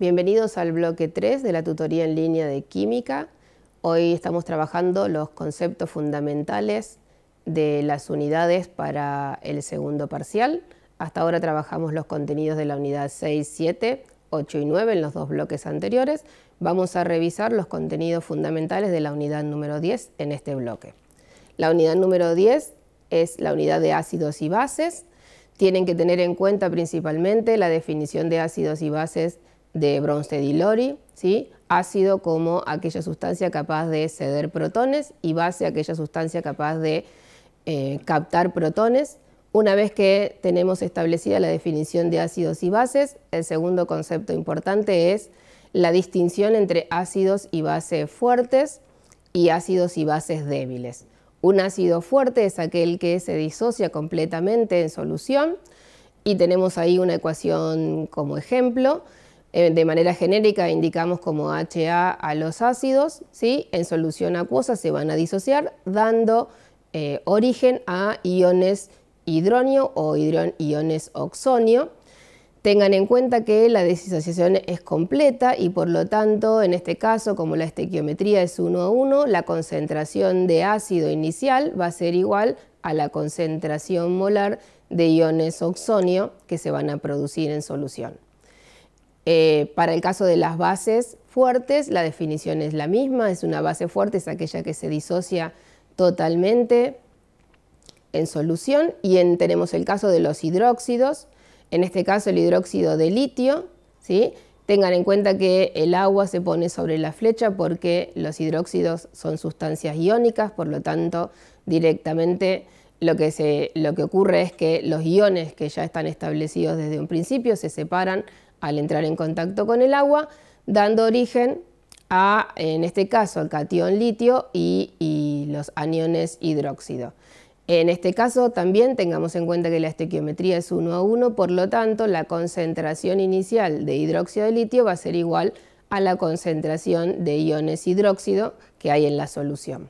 Bienvenidos al bloque 3 de la tutoría en línea de química. Hoy estamos trabajando los conceptos fundamentales de las unidades para el segundo parcial. Hasta ahora trabajamos los contenidos de la unidad 6, 7, 8 y 9 en los dos bloques anteriores. Vamos a revisar los contenidos fundamentales de la unidad número 10 en este bloque. La unidad número 10 es la unidad de ácidos y bases. Tienen que tener en cuenta principalmente la definición de ácidos y bases de Bronsted y ¿sí? ácido como aquella sustancia capaz de ceder protones y base aquella sustancia capaz de eh, captar protones. Una vez que tenemos establecida la definición de ácidos y bases, el segundo concepto importante es la distinción entre ácidos y bases fuertes y ácidos y bases débiles. Un ácido fuerte es aquel que se disocia completamente en solución y tenemos ahí una ecuación como ejemplo eh, de manera genérica indicamos como HA a los ácidos, en solución acuosa se van a disociar dando eh, origen a iones hidronio o iones oxonio. Tengan en cuenta que la disociación es completa y por lo tanto en este caso como la estequiometría es 1 a 1, la concentración de ácido inicial va a ser igual a la concentración molar de iones oxonio que se van a producir en solución. Eh, para el caso de las bases fuertes, la definición es la misma, es una base fuerte, es aquella que se disocia totalmente en solución y tenemos el caso de los hidróxidos, en este caso el hidróxido de litio, Tengan en cuenta que el agua se pone sobre la flecha porque los hidróxidos son sustancias iónicas, por lo tanto, directamente lo que, lo que ocurre es que los iones que ya están establecidos desde un principio se separan al entrar en contacto con el agua, dando origen a, en este caso, al catión litio y, los aniones hidróxido. En este caso también tengamos en cuenta que la estequiometría es 1 a 1, por lo tanto la concentración inicial de hidróxido de litio va a ser igual a la concentración de iones hidróxido que hay en la solución.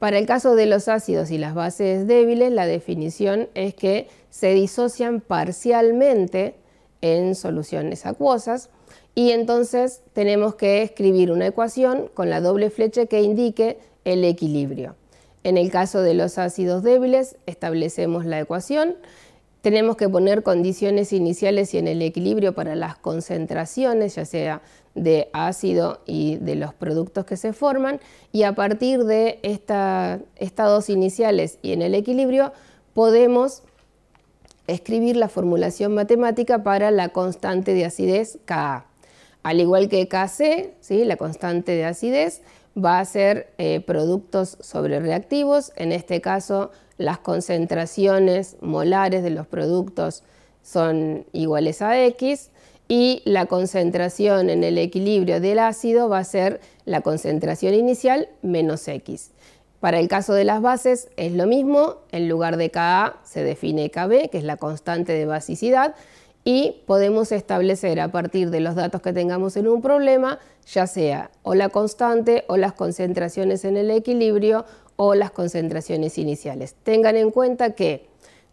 Para el caso de los ácidos y las bases débiles, la definición es que se disocian parcialmente en soluciones acuosas y entonces tenemos que escribir una ecuación con la doble flecha que indique el equilibrio. En el caso de los ácidos débiles establecemos la ecuación, tenemos que poner condiciones iniciales y en el equilibrio para las concentraciones, ya sea de ácido y de los productos que se forman, y a partir de estos estados iniciales y en el equilibrio podemos escribir la formulación matemática para la constante de acidez Ka. Al igual que Kc, ¿sí? la constante de acidez va a ser eh, productos sobre reactivos, en este caso las concentraciones molares de los productos son iguales a X y la concentración en el equilibrio del ácido va a ser la concentración inicial menos X. Para el caso de las bases es lo mismo, en lugar de Ka se define Kb, que es la constante de basicidad, y podemos establecer a partir de los datos que tengamos en un problema, ya sea o la constante o las concentraciones en el equilibrio o las concentraciones iniciales. Tengan en cuenta que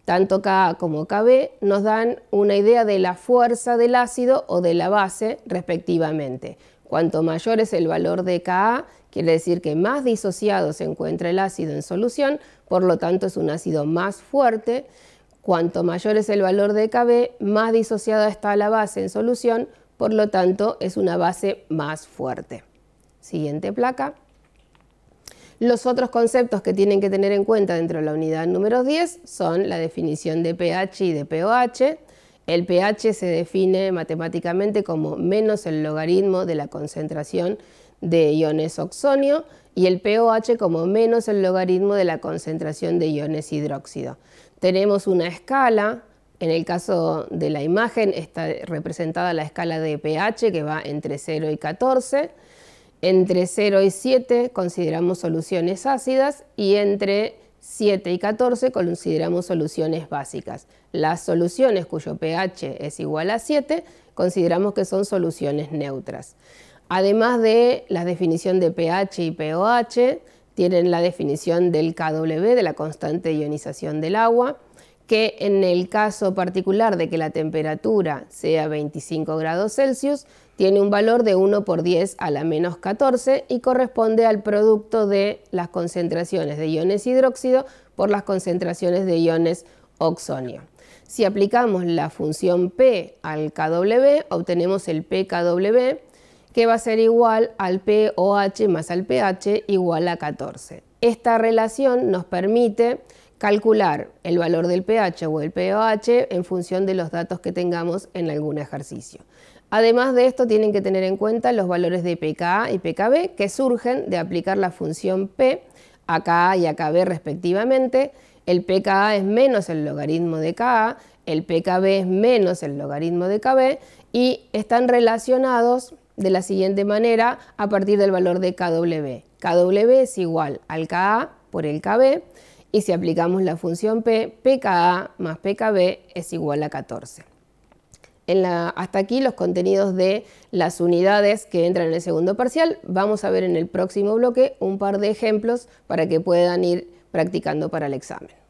tanto Ka como Kb nos dan una idea de la fuerza del ácido o de la base respectivamente. Cuanto mayor es el valor de Ka, Quiere decir que más disociado se encuentra el ácido en solución, por lo tanto es un ácido más fuerte. Cuanto mayor es el valor de Kb, más disociada está la base en solución, por lo tanto es una base más fuerte. Siguiente placa. Los otros conceptos que tienen que tener en cuenta dentro de la unidad número 10 son la definición de pH y de pOH. El pH se define matemáticamente como menos el logaritmo de la concentración de iones oxonio y el pOH como menos el logaritmo de la concentración de iones hidróxido. Tenemos una escala, en el caso de la imagen está representada la escala de pH que va entre 0 y 14. Entre 0 y 7 consideramos soluciones ácidas y entre 7 y 14 consideramos soluciones básicas. Las soluciones cuyo pH es igual a 7 consideramos que son soluciones neutras. Además de la definición de pH y pOH, tienen la definición del KW, de la constante de ionización del agua, que en el caso particular de que la temperatura sea 25 grados Celsius, tiene un valor de 1 por 10 a la menos 14 y corresponde al producto de las concentraciones de iones hidróxido por las concentraciones de iones oxonio. Si aplicamos la función P al KW, obtenemos el PKW, que va a ser igual al POH más al pH igual a 14. Esta relación nos permite calcular el valor del pH o el pOH en función de los datos que tengamos en algún ejercicio. Además de esto, tienen que tener en cuenta los valores de pKa y pKb que surgen de aplicar la función P a Ka y a Kb respectivamente. El pKa es menos el logaritmo de Ka, el pKb es menos el logaritmo de Kb y están relacionados de la siguiente manera a partir del valor de KW. KW es igual al KA por el KB y si aplicamos la función P, PKA más PKB es igual a 14. hasta aquí los contenidos de las unidades que entran en el segundo parcial. Vamos a ver en el próximo bloque un par de ejemplos para que puedan ir practicando para el examen.